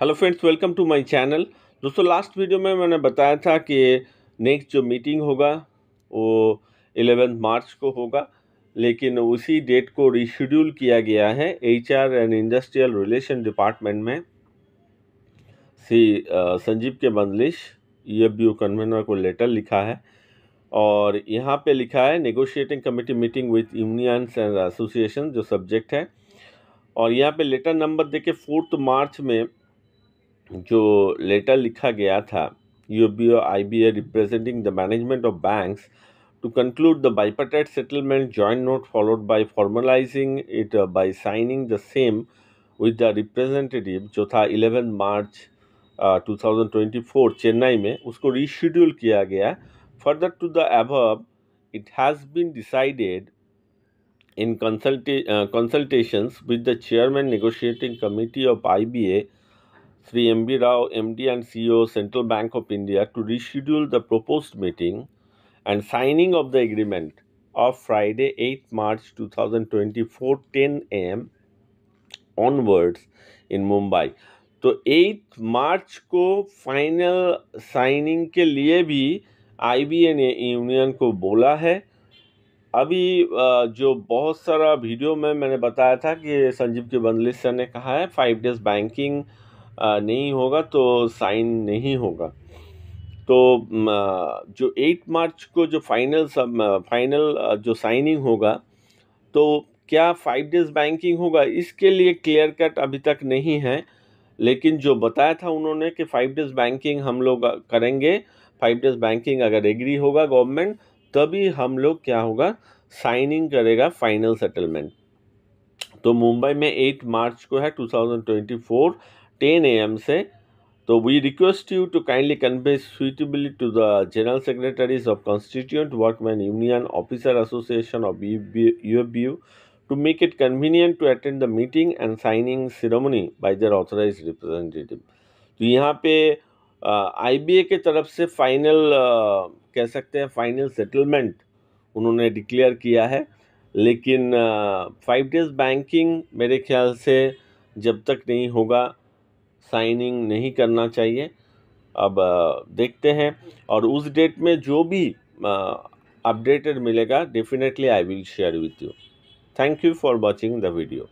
Hello friends welcome to my channel दोस्तों last video में मैंने बताया था कि नेक्स्ट जो मीटिंग होगा वो एलेवेंथ मार्च को होगा लेकिन उसी डेट को रिशेड्यूल किया गया है HR and industrial relation department में Shri Sanjeev K Bandlish E F B convener को लेटर लिखा है और यहाँ पे लिखा है negotiating committee meeting with unions and association जो सब्जेक्ट है और यहाँ पे लेटर नंबर देखे फोर्थ मार्च में जो लेटर लिखा गया था U B O I B A representing the management of banks to conclude the bipartite settlement joint note followed by formalising it by signing the same with the representative जो था eleven March two thousand twenty four Chennai में उसको reschedule किया गया further to the above it has been decided in consultations with the chairman negotiating committee of I B A Sri M.B. Rao, MD and CEO, Central Bank of India, to reschedule the proposed meeting and signing of the agreement of Friday, 8 March 2024, 10 a.m. onwards in Mumbai. तो 8 मार्च को final signing के लिए भी आई ने union को बोला है अभी जो बहुत सारा वीडियो में मैंने बताया था कि संजीव के बंदलिस्टर ने कहा है फाइव डेज बैंकिंग नहीं होगा तो साइन नहीं होगा तो जो एट मार्च को जो फाइनल सब फाइनल जो साइनिंग होगा तो क्या फाइव डेज बैंकिंग होगा इसके लिए क्लियर कट अभी तक नहीं है लेकिन जो बताया था उन्होंने कि फाइव डेज बैंकिंग हम लोग करेंगे फाइव डेज बैंकिंग अगर एग्री होगा गवर्नमेंट तभी हम लोग क्या होगा साइनिंग करेगा फाइनल सेटलमेंट तो मुंबई में एट मार्च को है टू 10 a.m. से तो we request you to kindly convey suitably to the general secretaries of constituent workman union officer association of you to make it convenient to attend the meeting and signing ceremony by their authorise representative तो यहाँ पे आई B के तरफ से final कह सकते हैं final settlement उन्होंने डिक्लेयर किया है लेकिन फाइव डेज बैंकिंग मेरे ख्याल से जब तक नहीं होगा साइनिंग नहीं करना चाहिए अब देखते हैं और उस डेट में जो भी अपडेटेड मिलेगा definitely I will share with you thank you for watching the video